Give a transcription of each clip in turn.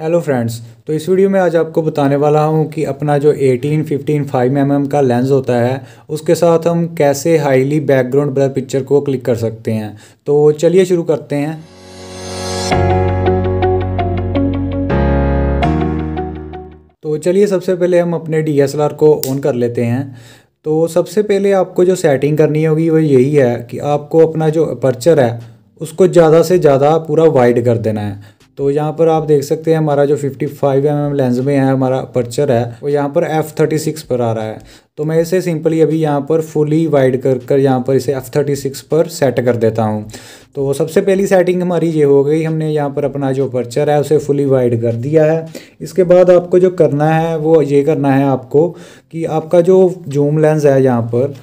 hello friends तो इस video में आज आपको बताने वाला हूं कि अपना जो 18 15 5 एम का लेंस होता है उसके साथ हम कैसे हाईली बैकग्राउंड ब्लर पिक्चर को क्लिक कर सकते हैं तो चलिए शुरू करते हैं तो चलिए सबसे पहले हम अपने डी को ऑन कर लेते हैं तो सबसे पहले आपको जो सेटिंग करनी होगी वो यही है कि आपको अपना जो अपर्चर है उसको ज़्यादा से ज़्यादा पूरा वाइड कर देना है तो यहाँ पर आप देख सकते हैं हमारा जो 55 फाइव mm लेंस में है हमारा पर्चर है वो यहाँ पर एफ़ सिक्स पर आ रहा है तो मैं इसे सिंपली अभी यहाँ पर फुली वाइड कर कर यहाँ पर इसे एफ़ सिक्स पर सेट कर देता हूँ तो सबसे पहली सेटिंग हमारी ये हो गई हमने यहाँ पर अपना जो पर्चर है उसे फुली वाइड कर दिया है इसके बाद आपको जो करना है वो ये करना है आपको कि आपका जो जूम लेंस है यहाँ पर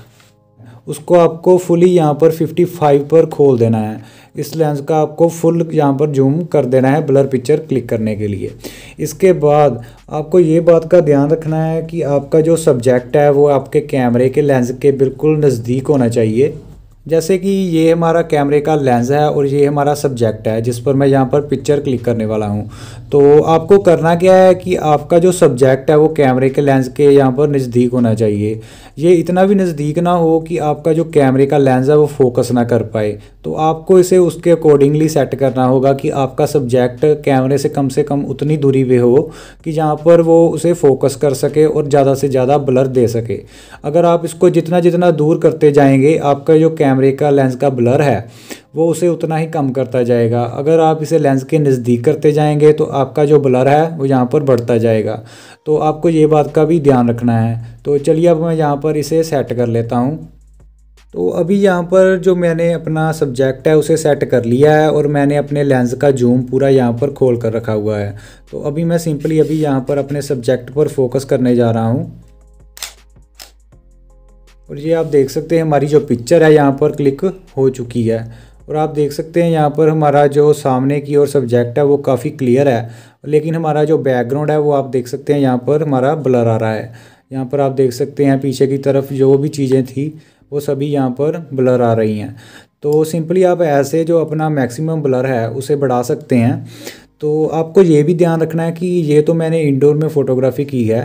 उसको आपको फुली यहाँ पर 55 पर खोल देना है इस लेंस का आपको फुल यहाँ पर जूम कर देना है ब्लर पिक्चर क्लिक करने के लिए इसके बाद आपको ये बात का ध्यान रखना है कि आपका जो सब्जेक्ट है वो आपके कैमरे के लेंस के बिल्कुल नज़दीक होना चाहिए जैसे कि ये हमारा कैमरे का लेंस है और ये हमारा सब्जेक्ट है जिस पर मैं यहाँ पर पिक्चर क्लिक करने वाला हूँ तो आपको करना क्या है कि आपका जो सब्जेक्ट है वो कैमरे के लेंस के यहाँ पर नज़दीक होना चाहिए ये इतना भी नज़दीक ना हो कि आपका जो कैमरे का लेंस है वो फोकस ना कर पाए तो आपको इसे उसके अकॉर्डिंगली सेट करना होगा कि आपका सब्जेक्ट कैमरे से कम से कम उतनी दूरी पर हो कि जहाँ पर वो उसे फोकस कर सके और ज़्यादा से ज़्यादा ब्लर दे सके अगर आप इसको जितना जितना दूर करते जाएंगे आपका जो कैमरा कैमरे का लेंस का ब्लर है वो उसे उतना ही कम करता जाएगा अगर आप इसे लेंस के नज़दीक करते जाएंगे तो आपका जो ब्लर है वो यहाँ पर बढ़ता जाएगा तो आपको ये बात का भी ध्यान रखना है तो चलिए अब मैं यहाँ पर इसे सेट कर लेता हूँ तो अभी यहाँ पर जो मैंने अपना सब्जेक्ट है उसे सेट कर लिया है और मैंने अपने लेंस का जूम पूरा यहाँ पर खोल कर रखा हुआ है तो अभी मैं सिंपली अभी यहाँ पर अपने सब्जेक्ट पर फोकस करने जा रहा हूँ और ये आप देख सकते हैं हमारी जो पिक्चर है यहाँ पर क्लिक हो चुकी है और आप देख सकते हैं यहाँ पर हमारा जो सामने की ओर सब्जेक्ट है वो काफ़ी क्लियर है लेकिन हमारा जो बैकग्राउंड है वो आप देख सकते हैं यहाँ पर हमारा ब्लर आ रहा है यहाँ पर आप देख सकते हैं पीछे की तरफ जो भी चीज़ें थी वो सभी यहाँ पर ब्लर आ रही हैं तो सिंपली आप ऐसे जो अपना मैक्सिमम ब्लर है उसे बढ़ा सकते हैं तो आपको ये भी ध्यान रखना है कि ये तो मैंने इंडोर में फ़ोटोग्राफी की है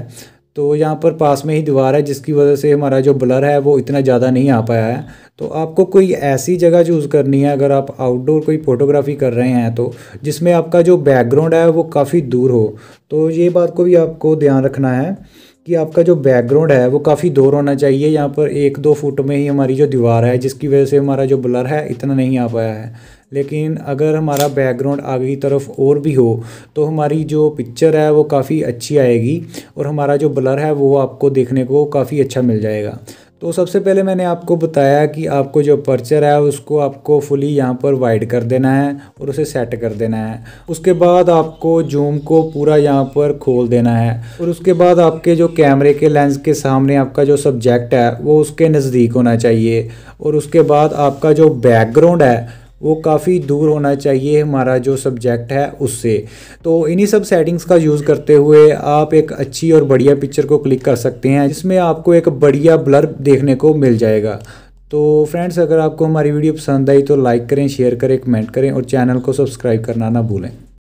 तो यहाँ पर पास में ही दीवार है जिसकी वजह से हमारा जो ब्लर है वो इतना ज़्यादा नहीं आ पाया है तो आपको कोई ऐसी जगह चूज़ करनी है अगर आप आउटडोर कोई फ़ोटोग्राफी कर रहे हैं तो जिसमें आपका जो बैकग्राउंड है वो काफ़ी दूर हो तो ये बात को भी आपको ध्यान रखना है कि आपका जो बैकग्राउंड है वो काफ़ी दूर होना चाहिए यहाँ पर एक दो फुट में ही हमारी जो दीवार है जिसकी वजह से हमारा जो ब्लर है इतना नहीं आ पाया है लेकिन अगर हमारा बैकग्राउंड आगे की तरफ और भी हो तो हमारी जो पिक्चर है वो काफ़ी अच्छी आएगी और हमारा जो ब्लर है वो आपको देखने को काफ़ी अच्छा मिल जाएगा तो सबसे पहले मैंने आपको बताया कि आपको जो पर्चर है उसको आपको फुली यहाँ पर वाइड कर देना है और उसे सेट कर देना है उसके बाद आपको जूम को पूरा यहाँ पर खोल देना है और उसके बाद आपके जो कैमरे के लेंस के सामने आपका जो सब्जेक्ट है वो उसके नज़दीक होना चाहिए और उसके बाद आपका जो बैकग्राउंड है वो काफ़ी दूर होना चाहिए हमारा जो सब्जेक्ट है उससे तो इन्हीं सब सेटिंग्स का यूज़ करते हुए आप एक अच्छी और बढ़िया पिक्चर को क्लिक कर सकते हैं जिसमें आपको एक बढ़िया ब्लर देखने को मिल जाएगा तो फ्रेंड्स अगर आपको हमारी वीडियो पसंद आई तो लाइक करें शेयर करें कमेंट करें और चैनल को सब्सक्राइब करना ना भूलें